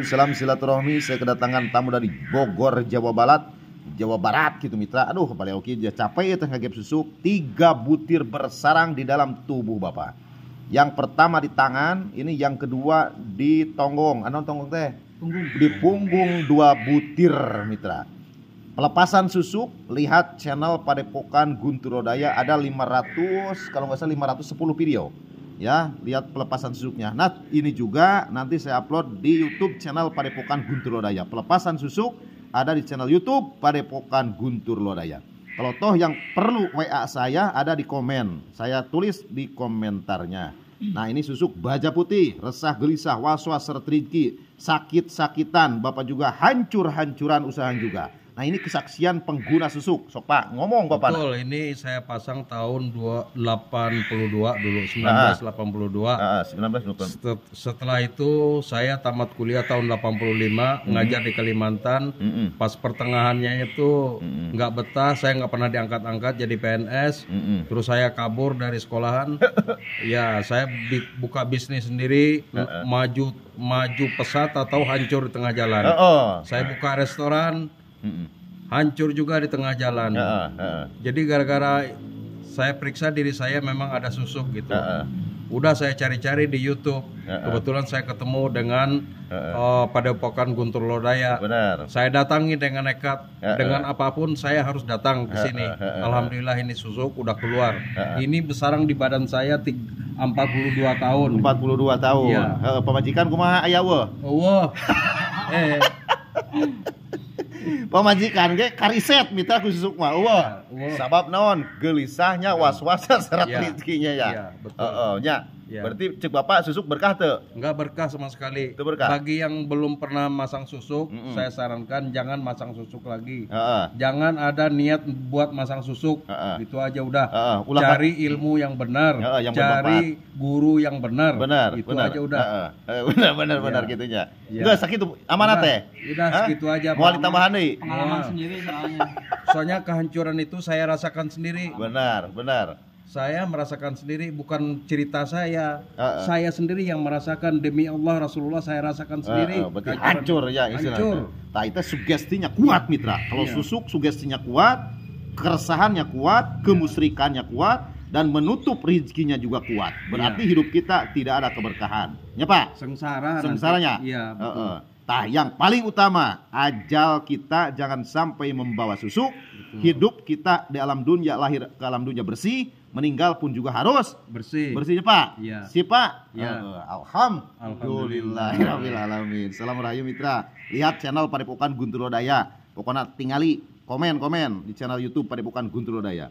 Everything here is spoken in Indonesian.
Salam silaturahmi saya kedatangan tamu dari Bogor Jawa Barat Jawa Barat gitu mitra aduh kepala oke dia capek ya tengah gap susuk tiga butir bersarang di dalam tubuh bapak yang pertama di tangan ini yang kedua di tonggong anu tonggong teh di punggung dua butir mitra pelepasan susuk lihat channel Padepokan Guntur Rodaya ada 500 kalau nggak salah 510 video ya lihat pelepasan susuknya. Nah ini juga nanti saya upload di YouTube channel Padepokan Guntur Lodaya. Pelepasan susuk ada di channel YouTube Padepokan Guntur Lodaya. Kalau toh yang perlu WA saya ada di komen, saya tulis di komentarnya. Nah ini susuk baja putih, resah gelisah, was-was sertriki, sakit-sakitan, Bapak juga hancur-hancuran usaha juga. Nah ini kesaksian pengguna susuk. Sok Pak, ngomong Bapak. Betul, nah. ini saya pasang tahun 82 dulu, 1982. Ah. ah, ah, 1982. Setelah itu saya tamat kuliah tahun 85, hmm. ngajar di Kalimantan. Hmm. Pas pertengahannya itu nggak hmm. betah, saya nggak pernah diangkat-angkat jadi PNS. Hmm. Terus saya kabur dari sekolahan. ya, saya buka bisnis sendiri, hmm. maju maju pesat atau hancur di tengah jalan. Oh, oh. Saya buka restoran hancur juga di tengah jalan. Uh, uh. Jadi gara-gara saya periksa diri saya memang ada susuk gitu. Uh, uh. Udah saya cari-cari di YouTube. Uh, uh. Kebetulan saya ketemu dengan uh, uh. Uh, Padepokan Guntur Lodaya. Benar. Saya datangi dengan nekat, uh, uh. dengan apapun saya harus datang ke sini. Uh, uh, uh, uh. Alhamdulillah ini susuk udah keluar. Uh, uh. Ini besarang di badan saya 42 tahun. 42 tahun. Ya. Uh, pemajikan kumaha ayah Wah. Oh, eh pemajikan ge kariset mita ku sukma wah iya, sabab naon gelisahnya was-wasnya serat yeah. rezekinya ya iya, heeh yeah, uh, uh, Ya. Berarti cek bapak susuk berkah tuh? Enggak berkah sama sekali. Itu berkah. Bagi yang belum pernah masang susuk, mm -mm. saya sarankan jangan masang susuk lagi. Uh -uh. Jangan ada niat buat masang susuk. Uh -uh. Itu aja udah. Uh -uh. Cari ilmu yang benar. Uh -uh. yang Cari guru yang benar. Benar. Itu benar. aja udah. benar Benar iya. benar benar ya. gitunya. Iya. Ya. Udah sakit amanat ya? Udah segitu aja. Mau ditambahan nih. Pengalaman ya. sendiri soalnya. soalnya kehancuran itu saya rasakan sendiri. Benar, benar saya merasakan sendiri bukan cerita saya uh, uh. saya sendiri yang merasakan demi Allah Rasulullah saya rasakan ah, sendiri uh, uh, berarti hancur ya istilahnya hancur. Nah, itu sugestinya kuat mitra kalau yeah. susuk sugestinya kuat keresahannya kuat iya. kemusrikannya kuat dan menutup rezekinya juga kuat iya. berarti yeah. hidup kita tidak ada keberkahan ya pak sengsara sengsaranya iya uh, uh. Nah, yang paling utama, ajal kita jangan sampai membawa susuk. Betul. Hidup kita di alam dunia lahir ke alam dunia bersih, meninggal pun juga harus bersih. Bersih Pak. Ya. Si Pak. Ya. Uh, Alhamdulillah. Alhamdulillah. Salam rahayu mitra. Lihat channel padepokan Guntur Lodaya. Pokoknya tingali komen-komen di channel YouTube padepokan Guntur Lodaya.